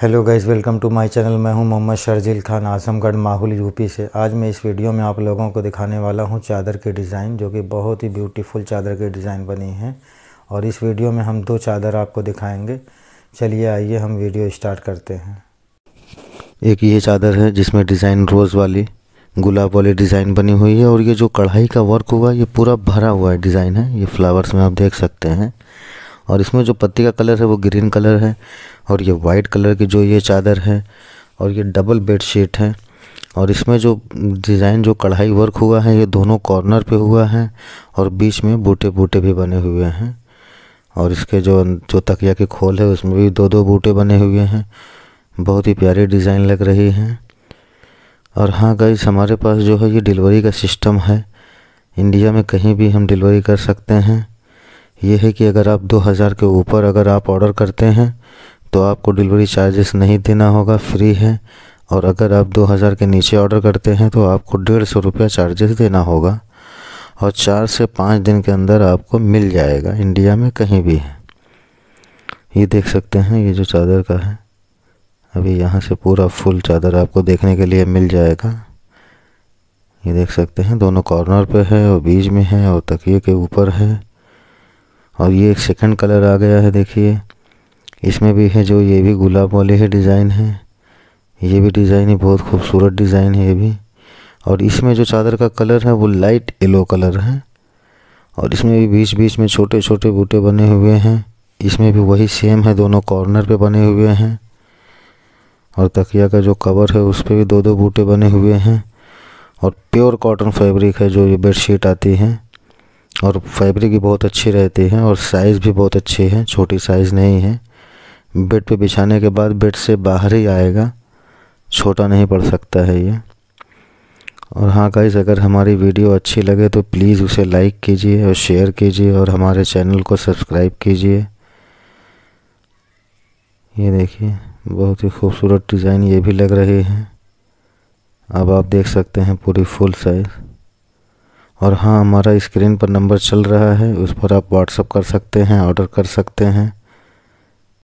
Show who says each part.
Speaker 1: hello guys welcome to my channel मैं हूं मोहम्मद शर्जील खान आजमगढ़ माहौल यूपी से आज मैं इस वीडियो में आप लोगों को दिखाने वाला हूं चादर के डिज़ाइन जो कि बहुत ही ब्यूटीफुल चादर की डिज़ाइन बनी हैं और इस वीडियो में हम दो चादर आपको दिखाएंगे चलिए आइए हम वीडियो स्टार्ट करते हैं
Speaker 2: एक ये चादर है जिसमें डिज़ाइन रोज़ वाली गुलाब वाली डिज़ाइन बनी हुई है और ये जो कढ़ाई का वर्क हुआ ये पूरा भरा हुआ है डिज़ाइन है ये फ्लावर्स में आप देख सकते हैं और इसमें जो पत्ती का कलर है वो ग्रीन कलर है और ये वाइट कलर की जो ये चादर है और ये डबल बेडशीट है और इसमें जो डिज़ाइन जो कढ़ाई वर्क हुआ है ये दोनों कॉर्नर पे हुआ है और बीच में बूटे बूटे भी बने हुए हैं और इसके जो अं-, जो तकिया के खोल है उसमें भी दो दो बूटे बने हुए हैं बहुत ही प्यारी डिज़ाइन लग रही है और हाँ गाइस हमारे पास जो है ये डिलीवरी का सिस्टम है इंडिया में कहीं भी हम डिलीवरी कर सकते हैं ये है कि अगर आप दो हज़ार के ऊपर अगर आप ऑर्डर करते हैं तो आपको डिलीवरी चार्जेस नहीं देना होगा फ्री है और अगर आप दो हज़ार के नीचे ऑर्डर करते हैं तो आपको डेढ़ सौ रुपया चार्जेस देना होगा और चार से पाँच दिन के अंदर आपको मिल जाएगा इंडिया में कहीं भी है ये देख सकते हैं ये जो चादर का है अभी यहाँ से पूरा फुल चादर आपको देखने के लिए मिल जाएगा ये देख सकते हैं दोनों कॉर्नर पे है और बीच में है और तकिए के ऊपर है और ये एक सेकंड कलर आ गया है देखिए इसमें भी है जो ये भी गुलाब वाले ही डिज़ाइन है ये भी डिज़ाइन है बहुत खूबसूरत डिज़ाइन है ये भी और इसमें जो चादर का कलर है वो लाइट येलो कलर है और इसमें भी बीच बीच में छोटे छोटे बूटे बने हुए हैं इसमें भी वही सेम है दोनों कॉर्नर पे बने हुए हैं और तकिया का जो कवर है उस पर भी दो दो बूटे बने हुए हैं और प्योर कॉटन फैब्रिक है जो ये बेडशीट आती है और फैब्रिक भी बहुत अच्छी रहती है और साइज़ भी बहुत अच्छी है छोटी साइज़ नहीं है बेड पे बिछाने के बाद बेड से बाहर ही आएगा छोटा नहीं पड़ सकता है ये और हाँ गाइज अगर हमारी वीडियो अच्छी लगे तो प्लीज़ उसे लाइक कीजिए और शेयर कीजिए और हमारे चैनल को सब्सक्राइब कीजिए ये देखिए बहुत ही खूबसूरत डिज़ाइन ये भी लग रही है अब आप देख सकते हैं पूरी फुल साइज़ और हाँ हमारा स्क्रीन पर नंबर चल रहा है उस पर आप व्हाट्सअप कर सकते हैं ऑर्डर कर सकते हैं